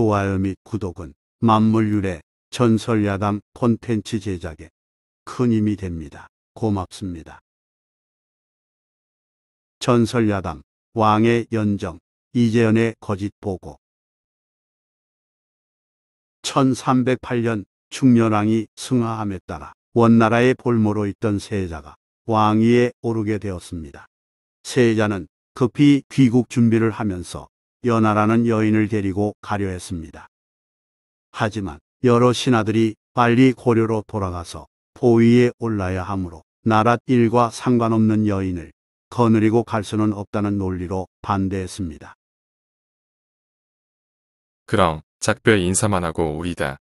좋아요 및 구독은 만물 유래, 전설 야담 콘텐츠 제작에 큰 힘이 됩니다. 고맙습니다. 전설 야담 왕의 연정 이재현의 거짓 보고 1308년 충렬왕이 승하함에 따라 원나라의 볼모로 있던 세자가 왕위에 오르게 되었습니다. 세자는 급히 귀국 준비를 하면서 연하라는 여인을 데리고 가려 했습니다. 하지만 여러 신하들이 빨리 고려로 돌아가서 포위에 올라야 하므로 나라 일과 상관없는 여인을 거느리고 갈 수는 없다는 논리로 반대했습니다. 그럼 작별 인사만 하고 우리다.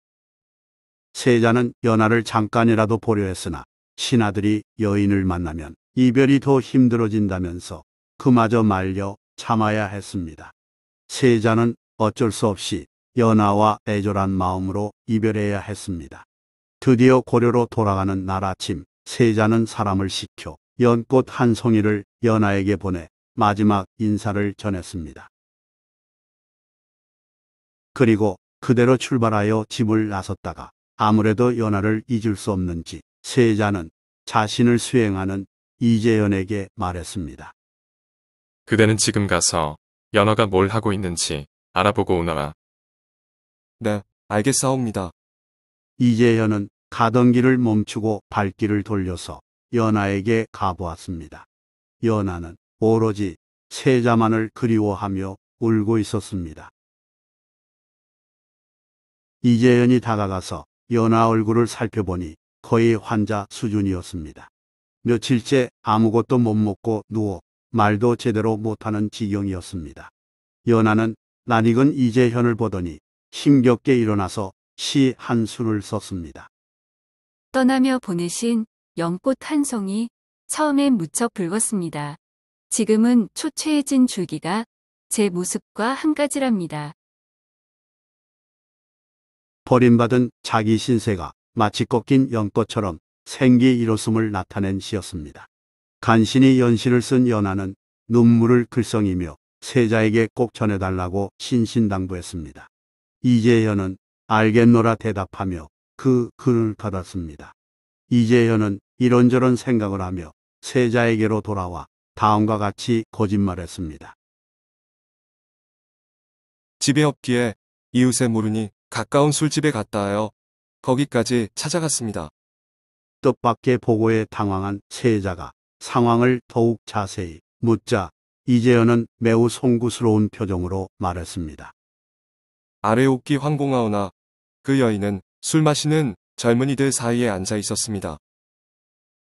세자는 연하를 잠깐이라도 보려 했으나 신하들이 여인을 만나면 이별이 더 힘들어진다면서 그마저 말려 참아야 했습니다. 세자는 어쩔 수 없이 연하와 애절한 마음으로 이별해야 했습니다. 드디어 고려로 돌아가는 날 아침 세자는 사람을 시켜 연꽃 한 송이를 연하에게 보내 마지막 인사를 전했습니다. 그리고 그대로 출발하여 집을 나섰다가 아무래도 연하를 잊을 수 없는지 세자는 자신을 수행하는 이재연에게 말했습니다. 그대는 지금 가서 연어가 뭘 하고 있는지 알아보고 오너라. 네, 알겠사옵니다. 이제 연은 가던 길을 멈추고 발길을 돌려서 연아에게 가보았습니다. 연아는 오로지 세자만을 그리워하며 울고 있었습니다. 이재연이 다가가서 연아 얼굴을 살펴보니 거의 환자 수준이었습니다. 며칠째 아무것도 못 먹고 누워 말도 제대로 못하는 지경이었습니다. 연하는 낯익은 이재현을 보더니 힘겹게 일어나서 시 한 수를 썼습니다. 떠나며 보내신 연꽃 한 송이 처음엔 무척 붉었습니다. 지금은 초췌해진 줄기가 제 모습과 한 가지랍니다. 버림받은 자기 신세가 마치 꺾인 연꽃처럼 생기 일호숨을 나타낸 시였습니다. 간신히 연신을 쓴 연하는 눈물을 글썽이며 세자에게 꼭 전해달라고 신신당부했습니다. 이재현은 알겠노라 대답하며 그 글을 받았습니다. 이재현은 이런저런 생각을 하며 세자에게로 돌아와 다음과 같이 거짓말했습니다. 집에 없기에 이웃에 모르니 가까운 술집에 갔다 와요. 거기까지 찾아갔습니다. 뜻밖의 보고에 당황한 세자가 상황을 더욱 자세히 묻자 이재현은 매우 송구스러운 표정으로 말했습니다. 아래옥기 황공하오나 그 여인은 술 마시는 젊은이들 사이에 앉아 있었습니다.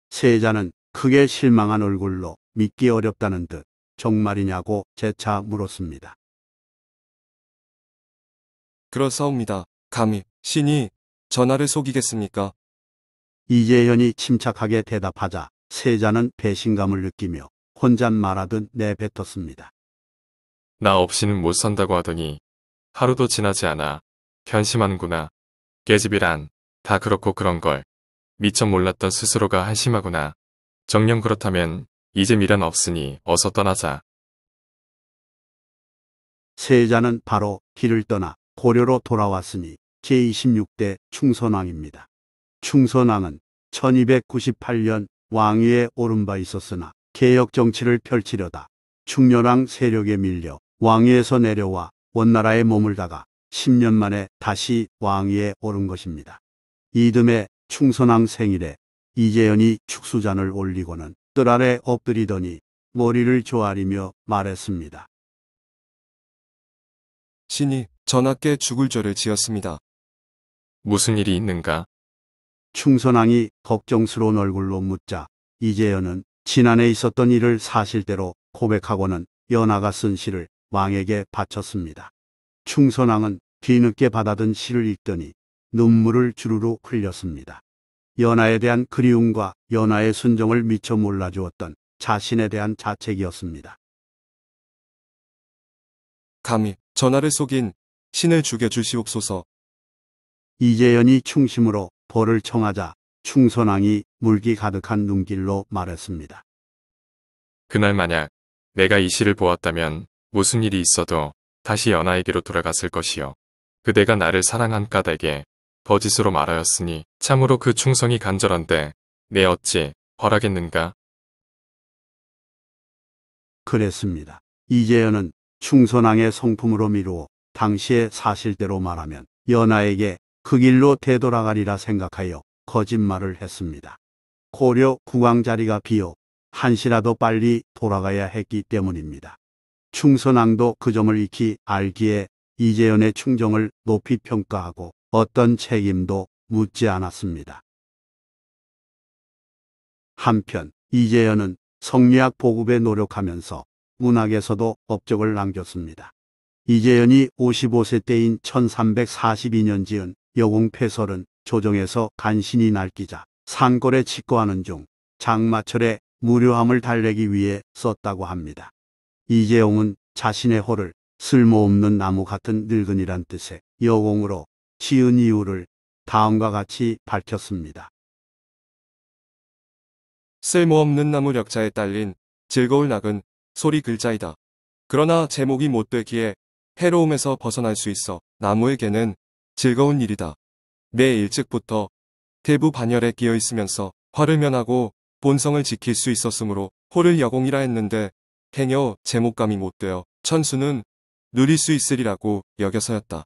세자는 크게 실망한 얼굴로 믿기 어렵다는 듯 정말이냐고 재차 물었습니다. 그렇사옵니다. 감히 신이 전화를 속이겠습니까? 이재현이 침착하게 대답하자 세자는 배신감을 느끼며 혼잣말하듯 내뱉었습니다. 나 없이는 못 산다고 하더니 하루도 지나지 않아 변심하는구나. 계집이란 다 그렇고 그런 걸 미처 몰랐던 스스로가 한심하구나. 정녕 그렇다면 이제 미련 없으니 어서 떠나자. 세자는 바로 길을 떠나 고려로 돌아왔으니 제26대 충선왕입니다. 충선왕은 1298년 왕위에 오른 바 있었으나 개혁 정치를 펼치려다 충렬왕 세력에 밀려 왕위에서 내려와 원나라에 머물다가 10년 만에 다시 왕위에 오른 것입니다. 이듬해 충선왕 생일에 이재현이 축수잔을 올리고는 뜰 아래 엎드리더니 머리를 조아리며 말했습니다. 신이 전하께 죽을 죄를 지었습니다. 무슨 일이 있는가? 충선왕이 걱정스러운 얼굴로 묻자 이재연은 지난해 있었던 일을 사실대로 고백하고는 연하가 쓴 시를 왕에게 바쳤습니다. 충선왕은 뒤늦게 받아든 시를 읽더니 눈물을 주르르 흘렸습니다. 연하에 대한 그리움과 연하의 순정을 미처 몰라주었던 자신에 대한 자책이었습니다. 감히 전하를 속인 신을 죽여주시옵소서. 이재연이 충심으로 벌을 청하자 충선왕이 물기 가득한 눈길로 말했습니다. 그날 만약 내가 이 시를 보았다면 무슨 일이 있어도 다시 연하에게로 돌아갔을 것이요. 그대가 나를 사랑한 까닭에 버짓으로 말하였으니 참으로 그 충성이 간절한데 내 어찌 벌하겠는가? 그랬습니다. 이재현은 충선왕의 성품으로 미루어 당시의 사실대로 말하면 연하에게 그 길로 되돌아가리라 생각하여 거짓말을 했습니다. 고려 국왕 자리가 비어 한시라도 빨리 돌아가야 했기 때문입니다. 충선왕도 그 점을 익히 알기에 이재현의 충정을 높이 평가하고 어떤 책임도 묻지 않았습니다. 한편 이재현은 성리학 보급에 노력하면서 문학에서도 업적을 남겼습니다. 이재현이 55세 때인 1342년 지은 여공패설은 조정에서 간신히 날뛰자 상골에 직거하는 중 장마철에 무료함을 달래기 위해 썼다고 합니다. 이재용은 자신의 호를 쓸모없는 나무 같은 늙은이란 뜻의 여공으로 지은 이유를 다음과 같이 밝혔습니다. 쓸모없는 나무 력자에 딸린 즐거울 낙은 소리 글자이다. 그러나 제목이 못되기에 해로움에서 벗어날 수 있어 나무에게는 즐거운 일이다. 매 일찍부터 대부 반열에 끼어 있으면서 화를 면하고 본성을 지킬 수 있었으므로 호를 여공이라 했는데 행여 제목감이 못되어 천수는 누릴 수 있으리라고 여겨서였다.